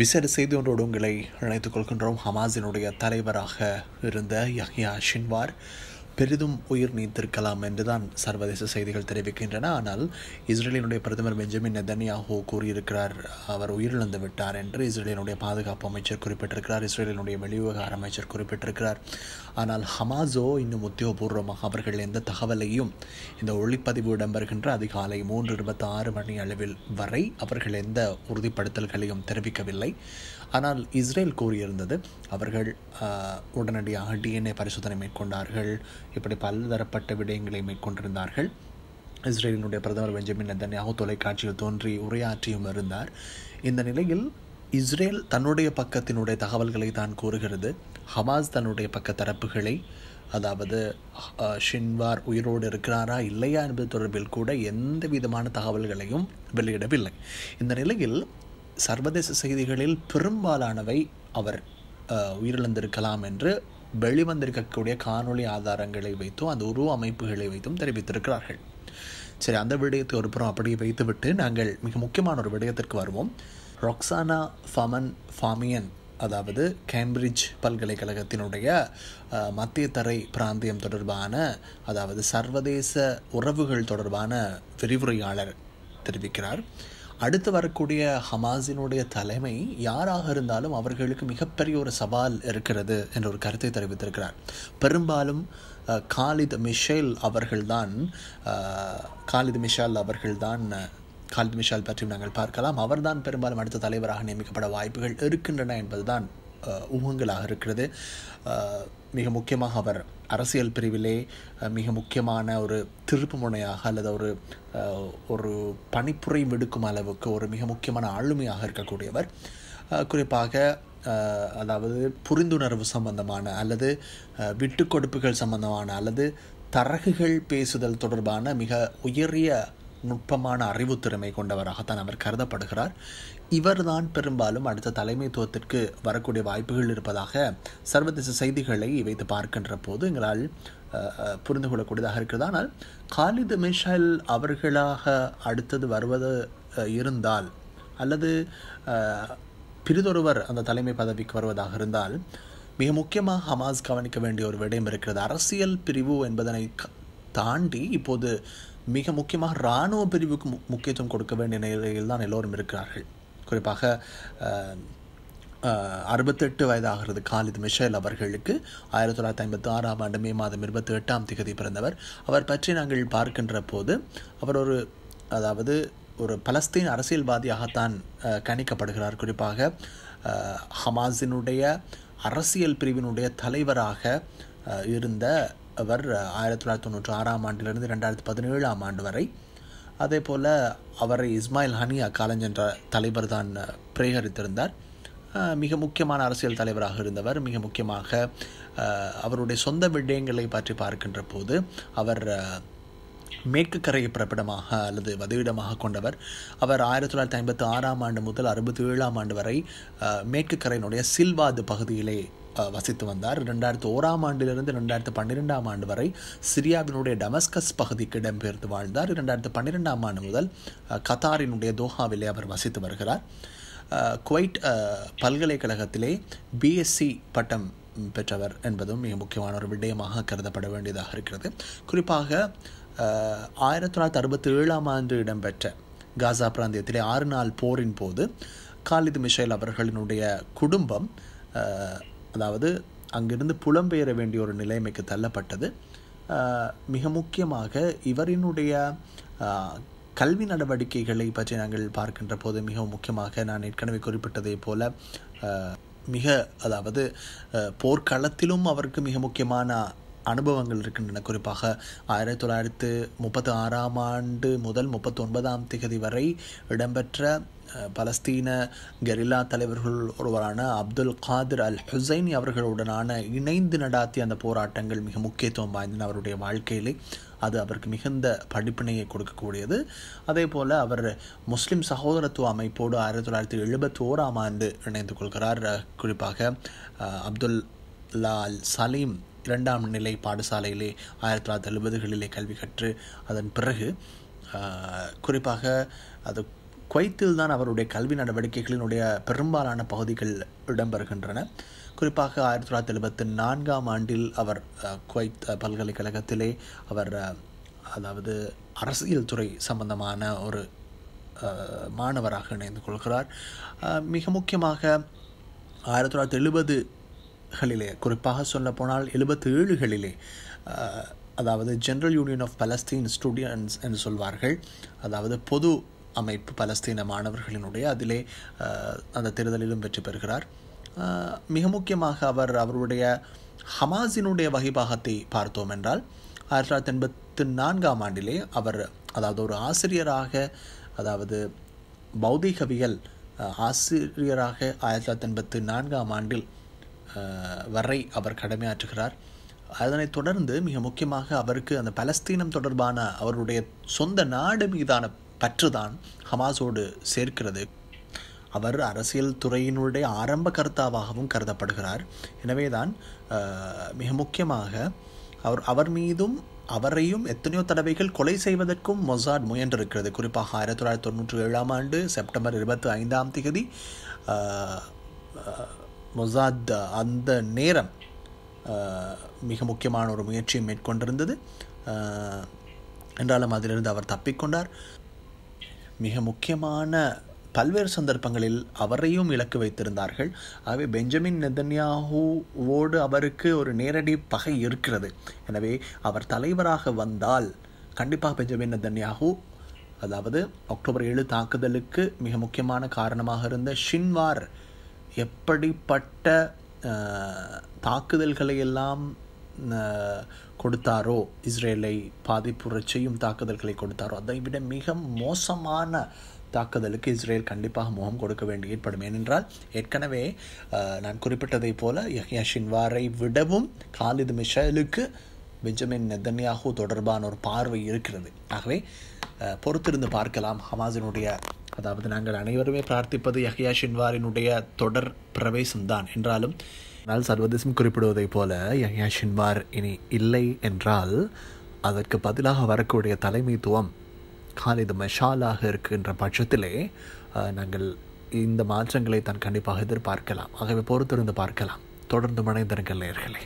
விசேட ஒன்றோடு உங்களை அழைத்துக் கொள்கின்றோம் ஹமாஸினுடைய தலைவராக இருந்த யஹ்யா ஷின்வார் பெரிதும் உயிர் நீத்திருக்கலாம் என்றுதான் சர்வதேச செய்திகள் தெரிவிக்கின்றன ஆனால் இஸ்ரேலினுடைய பிரதமர் பெஞ்சமின் நெதன்யாஹோ கூறியிருக்கிறார் அவர் உயிரிழந்து விட்டார் என்று இஸ்ரேலினுடைய பாதுகாப்பு அமைச்சர் குறிப்பிட்டிருக்கிறார் இஸ்ரேலினுடைய வெளிவிவகார அமைச்சர் குறிப்பிட்டிருக்கிறார் ஆனால் ஹமாஸோ இன்னும் உத்தியோகபூர்வமாக அவர்கள் எந்த தகவலையும் இந்த ஒளிப்பதிவு இடம்பெறுகின்ற அதிகாலை மூன்று இருபத்தி ஆறு மணி அளவில் வரை அவர்கள் எந்த உறுதிப்படுத்தல்களையும் தெரிவிக்கவில்லை ஆனால் இஸ்ரேல் கூறியிருந்தது அவர்கள் உடனடியாக டிஎன்ஏ பரிசோதனை மேற்கொண்டார்கள் இப்படி பல்தரப்பட்ட விடயங்களை மேற்கொண்டிருந்தார்கள் இஸ்ரேலினுடைய பிரதமர் பெஞ்சமின் நெத்தன்யாகு தொலைக்காட்சியில் தோன்றி உரையாற்றியும் இருந்தார் இந்த நிலையில் இஸ்ரேல் தன்னுடைய பக்கத்தினுடைய தகவல்களை தான் கூறுகிறது ஹமாஸ் தன்னுடைய பக்க தரப்புகளை அதாவது ஷின்வார் உயிரோடு இருக்கிறாரா இல்லையா என்பது தொடர்பில் கூட எந்த விதமான தகவல்களையும் வெளியிடவில்லை இந்த நிலையில் சர்வதேச செய்திகளில் பெரும்பாலானவை அவர் உயிரிழந்திருக்கலாம் என்று வெளிவந்திருக்கக்கூடிய காணொளி ஆதாரங்களை வைத்தும் அந்த உருவ அமைப்புகளை வைத்தும் தெரிவித்திருக்கிறார்கள் சரி அந்த விடயத்தை ஒரு புறம் அப்படியே வைத்துவிட்டு நாங்கள் மிக முக்கியமான ஒரு விடயத்திற்கு வருவோம் ரொக்ஸானா ஃபமன் ஃபாமியன் அதாவது கேம்பிரிட்ஜ் பல்கலைக்கழகத்தினுடைய மத்திய தரை பிராந்தியம் தொடர்பான அதாவது சர்வதேச உறவுகள் தொடர்பான விரிவுரையாளர் தெரிவிக்கிறார் அடுத்து வரக்கூடிய ஹமாஸினுடைய தலைமை யாராக இருந்தாலும் அவர்களுக்கு மிகப்பெரிய ஒரு சவால் இருக்கிறது என்ற ஒரு கருத்தை தெரிவித்திருக்கிறார் பெரும்பாலும் காலித் மிஷேல் அவர்கள்தான் காலித் மிஷால் அவர்கள்தான் காலித் மிஷால் பற்றி நாங்கள் பார்க்கலாம் அவர்தான் பெரும்பாலும் அடுத்த தலைவராக நியமிக்கப்பட வாய்ப்புகள் இருக்கின்றன என்பதுதான் ஊகங்களாக இருக்கிறது மிக முக்கியமாக அவர் அரசியல் பிரிவிலே மிக முக்கியமான ஒரு திருப்பு முனையாக அல்லது ஒரு ஒரு பணிப்புரை விடுக்கும் அளவுக்கு ஒரு மிக முக்கியமான ஆளுமையாக இருக்கக்கூடியவர் குறிப்பாக அதாவது புரிந்துணர்வு சம்பந்தமான அல்லது விட்டு கொடுப்புகள் சம்பந்தமான அல்லது தரகுகள் பேசுதல் தொடர்பான மிக உயரிய நுட்பமான அறிவுத்திறமை கொண்டவராகத்தான் அவர் கருதப்படுகிறார் இவர்தான் பெரும்பாலும் அடுத்த தலைமைத்துவத்திற்கு வரக்கூடிய வாய்ப்புகள் இருப்பதாக சர்வதேச செய்திகளை வைத்து பார்க்கின்ற போது எங்களால் புரிந்து கொள்ளக்கூடியதாக இருக்கிறது ஆனால் காலிது மிஷல் அவர்களாக அடுத்தது வருவது இருந்தால் அல்லது பிரிதொருவர் அந்த தலைமை பதவிக்கு வருவதாக இருந்தால் மிக முக்கியமாக ஹமாஸ் கவனிக்க வேண்டிய ஒரு விடயம் இருக்கிறது அரசியல் பிரிவு என்பதனை தாண்டி இப்போது மிக முக்கியமாக இராணுவ பிரிவுக்கு முக்கியத்துவம் கொடுக்க வேண்டிய நிலையில் தான் எல்லோரும் இருக்கிறார்கள் குறிப்பாக அறுபத்தெட்டு வயதாகிறது காலித் மிஷேல் அவர்களுக்கு ஆயிரத்தி தொள்ளாயிரத்தி ஐம்பத்தி ஆறாம் ஆண்டு மே மாதம் இருபத்தி எட்டாம் திகதி பிறந்தவர் அவர் பற்றி நாங்கள் பார்க்கின்ற போது அவர் ஒரு அதாவது ஒரு பலஸ்தீன் அரசியல்வாதியாகத்தான் கணிக்கப்படுகிறார் குறிப்பாக ஹமாஸினுடைய அரசியல் பிரிவினுடைய தலைவராக இருந்த அவர் ஆயிரத்தி தொள்ளாயிரத்தி தொண்ணூற்றி ஆறாம் ஆண்டிலிருந்து ரெண்டாயிரத்தி பதினேழாம் ஆண்டு வரை அதே போல் அவரை இஸ்மாயில் ஹனியா காலஞ்ச் என்ற தலைவர் தான் பிரேகரித்திருந்தார் மிக முக்கியமான அரசியல் தலைவராக இருந்தவர் மிக முக்கியமாக அவருடைய சொந்த விடயங்களை பற்றி பார்க்கின்ற போது அவர் மேற்கு கரையை பிறப்பிடமாக அல்லது வதவிடமாக கொண்டவர் அவர் ஆயிரத்தி தொள்ளாயிரத்தி ஐம்பத்தி ஆறாம் ஆண்டு முதல் அறுபத்தி ஏழாம் ஆண்டு வரை மேற்கு கரையினுடைய சில்வாது பகுதியிலே வசித்து வந்தார் ரெண்டாயிரத்து ஓராம் ஆண்டிலிருந்து ரெண்டாயிரத்து பன்னிரெண்டாம் ஆண்டு வரை சிரியாவினுடைய டமஸ்கஸ் பகுதிக்கு இடம்பெயர்ந்து வாழ்ந்தார் ரெண்டாயிரத்து பன்னிரெண்டாம் ஆண்டு முதல் கத்தாரினுடைய தோஹாவிலே அவர் வசித்து வருகிறார் குவைட் பல்கலைக்கழகத்திலே பிஎஸ்சி பட்டம் பெற்றவர் என்பதும் மிக முக்கியமான ஒரு விடயமாக கருதப்பட வேண்டியதாக இருக்கிறது குறிப்பாக ஆயிரத்தி தொள்ளாயிரத்தி அறுபத்தி ஏழாம் ஆண்டு இடம்பெற்ற காசா பிராந்தியத்திலே ஆறு நாள் போரின் போது காலிது மிஷேல் அவர்களினுடைய குடும்பம் அதாவது அங்கிருந்து புலம்பெயர வேண்டிய ஒரு நிலைமைக்கு தள்ளப்பட்டது மிக முக்கியமாக இவரினுடைய கல்வி நடவடிக்கைகளை பற்றி நாங்கள் பார்க்கின்ற போது மிகவும் முக்கியமாக நான் ஏற்கனவே குறிப்பிட்டதை போல மிக அதாவது போர்க்களத்திலும் அவருக்கு மிக முக்கியமான அனுபவங்கள் இருக்கின்றன குறிப்பாக ஆயிரத்தி தொள்ளாயிரத்து முப்பத்தி ஆறாம் ஆண்டு முதல் முப்பத்தி ஒன்பதாம் திகதி வரை இடம்பெற்ற பலஸ்தீன கெரில்லா தலைவர்கள் ஒருவரான அப்துல் காதிர் அல் ஹுசைனி அவர்களுடனான இணைந்து நடாத்திய அந்த போராட்டங்கள் மிக முக்கியத்துவம் வாய்ந்தன அவருடைய வாழ்க்கையிலே அது அவருக்கு மிகுந்த படிப்பினையை கொடுக்கக்கூடியது அதே போல் அவர் முஸ்லிம் சகோதரத்துவ அமைப்போடு ஆயிரத்தி தொள்ளாயிரத்தி எழுபத்தி ஓராம் ஆண்டு இணைந்து கொள்கிறார் குறிப்பாக அப்துல் லால் அல் சலீம் இரண்டாம் நிலை பாடசாலையிலே ஆயிரத்தி தொள்ளாயிரத்தி எழுபதுகளிலே கல்வி கற்று அதன் பிறகு குறிப்பாக அது குவைத்தில் தான் அவருடைய கல்வி நடவடிக்கைகளினுடைய பெரும்பாலான பகுதிகள் இடம்பெறுகின்றன குறிப்பாக ஆயிரத்தி தொள்ளாயிரத்தி எழுபத்தி நான்காம் ஆண்டில் அவர் குவைத் பல்கலைக்கழகத்திலே அவர் அதாவது அரசியல் துறை சம்பந்தமான ஒரு மாணவராக இணைந்து கொள்கிறார் மிக முக்கியமாக ஆயிரத்தி தொள்ளாயிரத்தி எழுபது களிலே குறிப்பாக போனால் எழுபத்தி ஏழுகளிலே அதாவது General Union of Palestine Students என்று சொல்வார்கள் அதாவது பொது அமைப்பு பலஸ்தீன மாணவர்களினுடைய அதிலே அந்த தேர்தலிலும் வெற்றி பெறுகிறார் மிக முக்கியமாக அவர் அவருடைய ஹமாஸினுடைய வகைபாகத்தை பார்த்தோம் என்றால் ஆயிரத்தி தொள்ளாயிரத்தி எண்பத்தி நான்காம் ஆண்டிலே அவர் அதாவது ஒரு ஆசிரியராக அதாவது பௌதிகவியல் ஆசிரியராக ஆயிரத்தி தொள்ளாயிரத்தி எண்பத்தி நான்காம் ஆண்டில் வரை அவர் கடமையாற்றுகிறார் அதனைத் தொடர்ந்து மிக முக்கியமாக அவருக்கு அந்த பலஸ்தீனம் தொடர்பான அவருடைய சொந்த நாடு மீதான பற்றுதான் ஹமாஸோடு சேர்க்கிறது அவர் அரசியல் துறையினுடைய ஆரம்ப கருத்தாவாகவும் கருதப்படுகிறார் எனவேதான் மிக முக்கியமாக அவர் அவர் மீதும் அவரையும் எத்தனையோ தடவைகள் கொலை செய்வதற்கும் மொசாட் முயன்றிருக்கிறது குறிப்பாக ஆயிரத்தி தொள்ளாயிரத்தி தொண்ணூற்றி ஏழாம் ஆண்டு செப்டம்பர் இருபத்தி ஐந்தாம் தேதி மொசாத் அந்த நேரம் மிக முக்கியமான ஒரு முயற்சியை மேற்கொண்டிருந்தது என்றாலும் அதிலிருந்து அவர் தப்பிக்கொண்டார் மிக முக்கியமான பல்வேறு சந்தர்ப்பங்களில் அவரையும் இலக்கு வைத்திருந்தார்கள் ஆகவே பெஞ்சமின் நெதன்யாஹூவோடு அவருக்கு ஒரு நேரடி பகை இருக்கிறது எனவே அவர் தலைவராக வந்தால் கண்டிப்பாக பெஞ்சமின் நெதன்யாஹூ அதாவது அக்டோபர் ஏழு தாக்குதலுக்கு மிக முக்கியமான காரணமாக இருந்த ஷின்வார் எப்படிப்பட்ட தாக்குதல்களை எல்லாம் கொடுத்தாரோ இஸ்ரேலை பாதிப்புறச் செய்யும் தாக்குதல்களை கொடுத்தாரோ அதை விட மிக மோசமான தாக்குதலுக்கு இஸ்ரேல் கண்டிப்பாக முகம் கொடுக்க வேண்டி ஏற்படும் ஏனென்றால் ஏற்கனவே நான் குறிப்பிட்டதை போல யஹ்யா வாரை விடவும் காலிது மிஷலுக்கு பெஞ்சமின் நெதன்யாகு தொடர்பான ஒரு பார்வை இருக்கிறது ஆகவே பொறுத்திருந்து பார்க்கலாம் ஹமாஸினுடைய அதாவது நாங்கள் அனைவருமே பிரார்த்திப்பது யஹியா ஷின்வாரினுடைய தொடர் பிரவேசம்தான் என்றாலும் ஆனால் சர்வதேசம் குறிப்பிடுவதைப் போல யஹியா ஷின்வார் இனி இல்லை என்றால் அதற்கு பதிலாக வரக்கூடிய தலைமைத்துவம் காலித மஷாலாக இருக்கின்ற பட்சத்திலே நாங்கள் இந்த மாற்றங்களை தான் கண்டிப்பாக எதிர்பார்க்கலாம் ஆகவே பொறுத்திருந்து பார்க்கலாம் தொடர்ந்து மனைந்திருங்கள் நேர்களே